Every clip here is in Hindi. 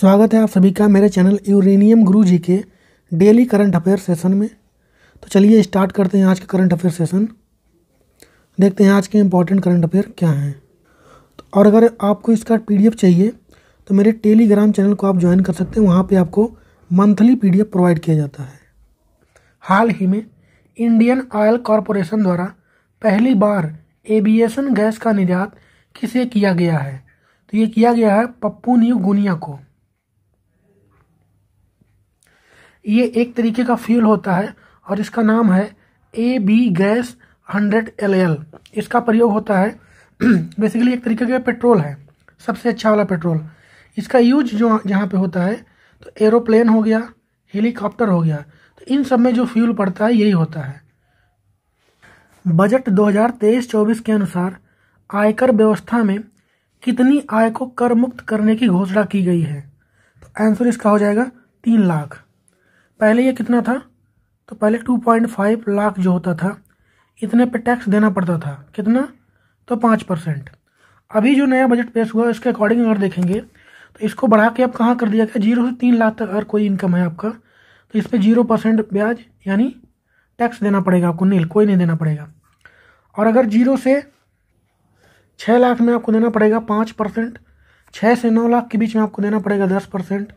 स्वागत है आप सभी का मेरे चैनल यूरेनियम गुरु जी के डेली करंट अफेयर सेशन में तो चलिए स्टार्ट करते हैं आज का करंट अफेयर सेशन देखते हैं आज के इम्पॉर्टेंट करंट अफेयर क्या हैं तो और अगर आपको इसका पीडीएफ चाहिए तो मेरे टेलीग्राम चैनल को आप ज्वाइन कर सकते हैं वहाँ पर आपको मंथली पी प्रोवाइड किया जाता है हाल ही में इंडियन ऑयल कॉरपोरेशन द्वारा पहली बार एविएशन गैस का निर्यात किसे किया गया है तो ये किया गया है पप्पू न्यू गुनिया को ये एक तरीके का फ्यूल होता है और इसका नाम है A B gas hundred L L इसका प्रयोग होता है बेसिकली एक तरीके का पेट्रोल है सबसे अच्छा वाला पेट्रोल इसका यूज जो जहाँ पे होता है तो एरोप्लेन हो गया हेलीकॉप्टर हो गया तो इन सब में जो फ्यूल पड़ता है यही होता है बजट 2023-24 के अनुसार आयकर व्यवस्था में कितनी आय को कर मुक्त करने की घोषणा की गई है तो आंसर इसका हो जाएगा तीन लाख पहले ये कितना था तो पहले 2.5 लाख जो होता था इतने पे टैक्स देना पड़ता था कितना तो पाँच परसेंट अभी जो नया बजट पेश हुआ इसके अकॉर्डिंग अगर देखेंगे तो इसको बढ़ा के अब कहाँ कर दिया गया जीरो से तीन लाख तक अगर कोई इनकम है आपका तो इस पर जीरो परसेंट ब्याज यानी टैक्स देना पड़ेगा आपको नील कोई नहीं देना पड़ेगा और अगर जीरो से छः लाख में आपको देना पड़ेगा पाँच परसेंट छः से नौ लाख के बीच में आपको देना पड़ेगा दस परसेंट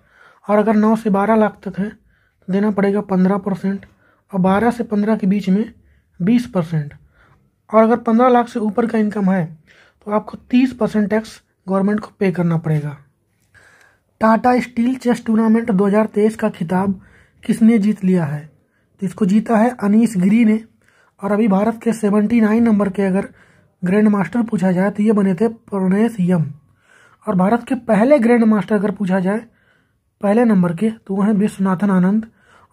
और अगर नौ से बारह लाख तक है देना पड़ेगा पंद्रह परसेंट और बारह से पंद्रह के बीच में बीस परसेंट और अगर पंद्रह लाख से ऊपर का इनकम है तो आपको तीस परसेंट टैक्स गवर्नमेंट को पे करना पड़ेगा टाटा स्टील चेस टूर्नामेंट 2023 का खिताब किसने जीत लिया है तो इसको जीता है अनीस गिरी ने और अभी भारत के 79 नंबर के अगर ग्रैंड मास्टर पूछा जाए तो ये बने थे प्रणेश यम और भारत के पहले ग्रैंड मास्टर अगर पूछा जाए पहले नंबर के तो वह हैं विश्वनाथन आनंद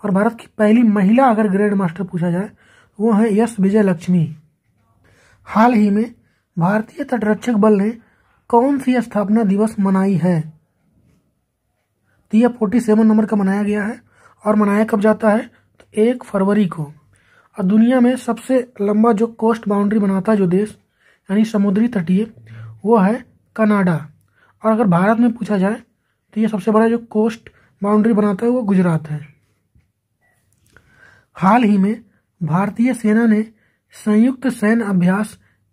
और भारत की पहली महिला अगर ग्रैंड मास्टर पूछा जाए वो है यश विजय लक्ष्मी हाल ही में भारतीय तटरक्षक बल ने कौन सी स्थापना दिवस मनाई है तो यह फोर्टी सेवन नंबर का मनाया गया है और मनाया कब जाता है तो एक फरवरी को और दुनिया में सबसे लंबा जो कोस्ट बाउंड्री बनाता है जो देश यानी समुद्री तटीय वो है कनाडा और अगर भारत में पूछा जाए तो ये सबसे बड़ा जो कोस्ट बाउंड्री बनाता है वो गुजरात है हाल ही में भारतीय सेना ने संयुक्त सैन्य अभ्यास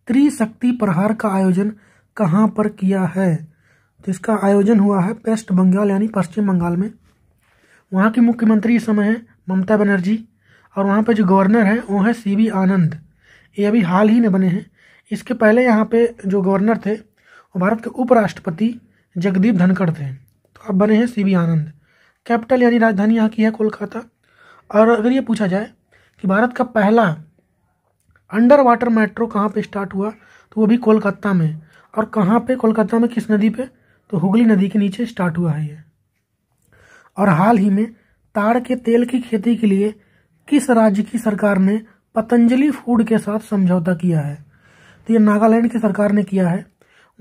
त्रिशक्ति प्रहार का आयोजन कहाँ पर किया है तो इसका आयोजन हुआ है वेस्ट बंगाल यानी पश्चिम बंगाल में वहाँ के मुख्यमंत्री इस समय हैं ममता बनर्जी और वहाँ पर जो गवर्नर हैं वो हैं सी बी आनंद ये अभी हाल ही में बने हैं इसके पहले यहाँ पे जो गवर्नर थे वो भारत के उपराष्ट्रपति जगदीप धनखड़ थे तो अब बने हैं सी बी आनंद कैपिटल यानी राजधानी यहाँ की है कोलकाता और अगर ये पूछा जाए कि भारत का पहला अंडर वाटर मेट्रो कहाँ पे स्टार्ट हुआ तो वो भी कोलकाता में और कहाँ पे कोलकाता में किस नदी पे तो हुगली नदी के नीचे स्टार्ट हुआ है ये और हाल ही में ताड़ के तेल की खेती के लिए किस राज्य की सरकार ने पतंजलि फूड के साथ समझौता किया है तो ये नागालैंड की सरकार ने किया है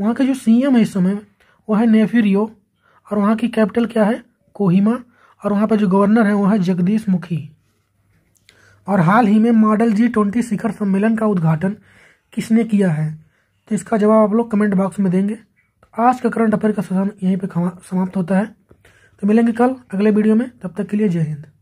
वहाँ के जो सीएम है इस समय वह है नेफ्यू और वहाँ की कैपिटल क्या है कोहिमा और वहाँ पर जो गवर्नर हैं वो हैं जगदीश मुखी और हाल ही में मॉडल जी ट्वेंटी शिखर सम्मेलन का उद्घाटन किसने किया है तो इसका जवाब आप लोग कमेंट बॉक्स में देंगे तो आज का करंट अफेयर का सेशन यहीं पर समाप्त होता है तो मिलेंगे कल अगले वीडियो में तब तक के लिए जय हिंद